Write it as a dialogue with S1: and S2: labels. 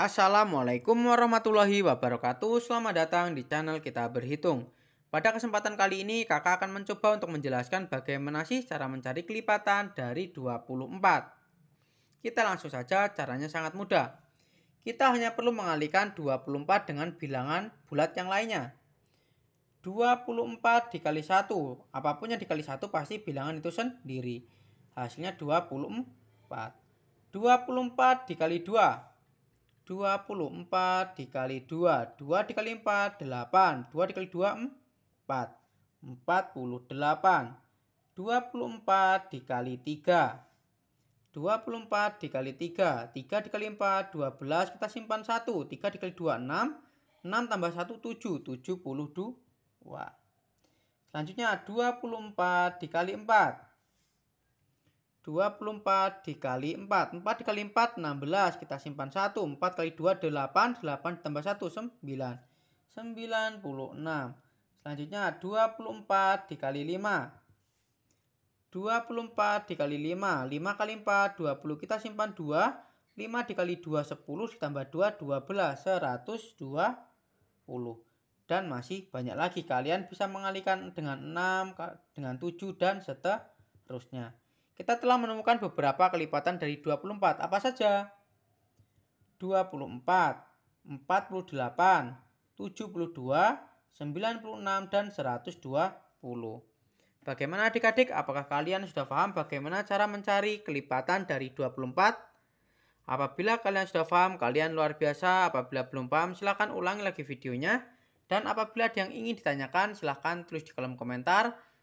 S1: Assalamualaikum warahmatullahi wabarakatuh Selamat datang di channel kita berhitung Pada kesempatan kali ini kakak akan mencoba untuk menjelaskan bagaimana sih cara mencari kelipatan dari 24 Kita langsung saja caranya sangat mudah Kita hanya perlu mengalihkan 24 dengan bilangan bulat yang lainnya 24 dikali 1 Apapun yang dikali 1 pasti bilangan itu sendiri Hasilnya 24 24 dikali 2 24 dikali 2. 2 dikali 4, 8. 2 dikali 2, 4. 48. 24 dikali 3. 24 dikali 3. 3 dikali 4, 12. Kita simpan 1. 3 dikali 2, 6. 6 tambah 1, 7. 72. Selanjutnya 24 dikali 4. 24 dikali 4. 4 dikali 4, 16. Kita simpan 1. 4 kali 2, 8. 8 tambah 1, 9. 96. Selanjutnya 24 dikali 5. 24 dikali 5. 5 kali 4, 20. Kita simpan 2. 5 dikali 2, 10. Ditambah 2, 12. 120. Dan masih banyak lagi. Kalian bisa mengalihkan dengan 6, dengan 7, dan seterusnya. Kita telah menemukan beberapa kelipatan dari 24. Apa saja? 24, 48, 72, 96, dan 120. Bagaimana adik-adik? Apakah kalian sudah paham bagaimana cara mencari kelipatan dari 24? Apabila kalian sudah paham, kalian luar biasa. Apabila belum paham, silahkan ulangi lagi videonya. Dan apabila ada yang ingin ditanyakan, silahkan tulis di kolom komentar.